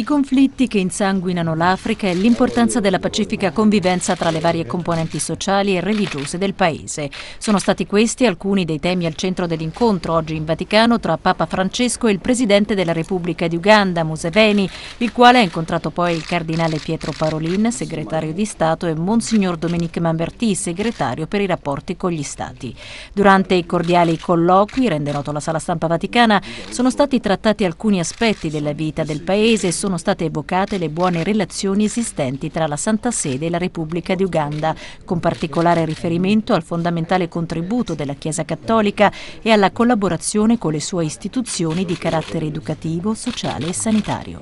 I conflitti che insanguinano l'Africa e l'importanza della pacifica convivenza tra le varie componenti sociali e religiose del paese. Sono stati questi alcuni dei temi al centro dell'incontro oggi in Vaticano tra Papa Francesco e il Presidente della Repubblica di Uganda, Museveni, il quale ha incontrato poi il Cardinale Pietro Parolin, segretario di Stato, e Monsignor Dominique Mamberti, segretario per i rapporti con gli Stati. Durante i cordiali colloqui, rende noto la sala stampa vaticana, sono stati trattati alcuni aspetti della vita del paese e sono sono state evocate le buone relazioni esistenti tra la Santa Sede e la Repubblica di Uganda, con particolare riferimento al fondamentale contributo della Chiesa Cattolica e alla collaborazione con le sue istituzioni di carattere educativo, sociale e sanitario.